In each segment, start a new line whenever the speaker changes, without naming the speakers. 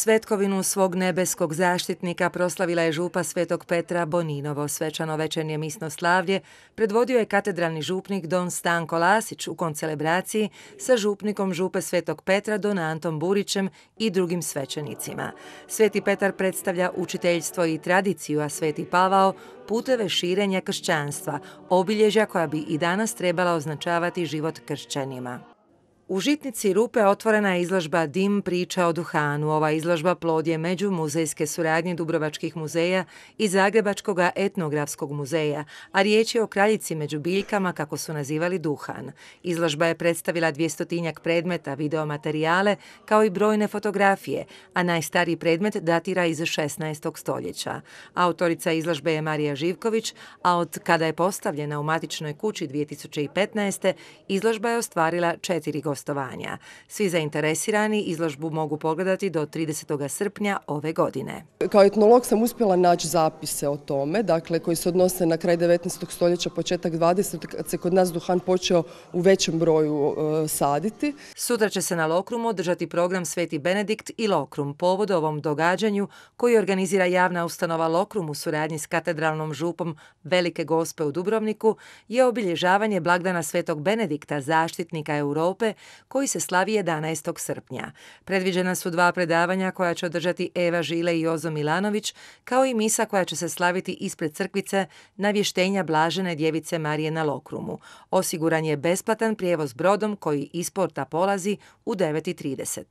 Svetkovinu svog nebeskog zaštitnika proslavila je župa Svetog Petra Boninovo. Svečano večernje misno slavlje predvodio je katedralni župnik Don Stanko Lasić u koncelebraciji sa župnikom župe Svetog Petra Donantom Burićem i drugim svećenicima. Sveti Petar predstavlja učiteljstvo i tradiciju, a Sveti Pavao puteve širenja kršćanstva, obilježja koja bi i danas trebala označavati život kršćanima. U Žitnici Rupe otvorena je izložba Dim priča o duhanu. Ova izložba plod je među muzejske suradnje Dubrovačkih muzeja i Zagrebačkog etnografskog muzeja, a riječ je o kraljici među biljkama kako su nazivali duhan. Izložba je predstavila dvjestotinjak predmeta, videomaterijale kao i brojne fotografije, a najstariji predmet datira iz 16. stoljeća. Autorica izložbe je Marija Živković, a od kada je postavljena u matičnoj kući 2015. izložba je ostvarila četiri gostovanja. Svi zainteresirani izložbu mogu pogledati do 30. srpnja ove godine.
Kao etnolog sam uspjela naći zapise o tome, dakle koji se odnose na kraj 19. stoljeća, početak 20. kad se kod nas duhan počeo u većem broju e, saditi.
Sutra će se na Lokrumu održati program Sveti Benedikt i Lokrum povod ovom događanju koji organizira javna ustanova Lokrum u suradnji s katedralnom župom Velike Gospe u Dubrovniku je obilježavanje blagdana Svetog Benedikta, zaštitnika Europe koji se slavi 11. srpnja. Predviđena su dva predavanja koja će održati Eva Žile i Jozo Milanović, kao i misa koja će se slaviti ispred crkvice navještenja Blažene djevice Marije na Lokrumu. Osiguran je besplatan prijevoz brodom koji iz porta polazi u 9.30.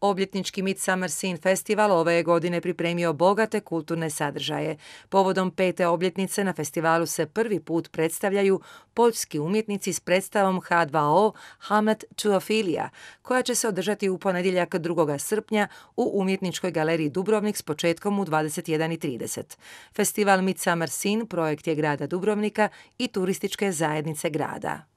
Obljetnički Midsummer Scene Festival ove je godine pripremio bogate kulturne sadržaje. Povodom pete obljetnice na festivalu se prvi put predstavljaju poljski umjetnici s predstavom H2O Hamlet Tuofilija, koja će se održati u ponedjeljak 2. srpnja u Umjetničkoj galeriji Dubrovnik s početkom u 21.30. Festival Midsummer Scene projekt je grada Dubrovnika i turističke zajednice grada.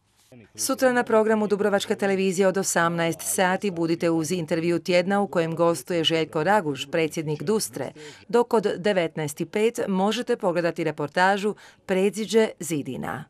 Sutra na programu Dubrovačka televizija od 18 sati budite uz intervju tjedna u kojem gostuje Željko Raguš, predsjednik Dustre, dok od 19.05 možete pogledati reportažu Predziđe Zidina.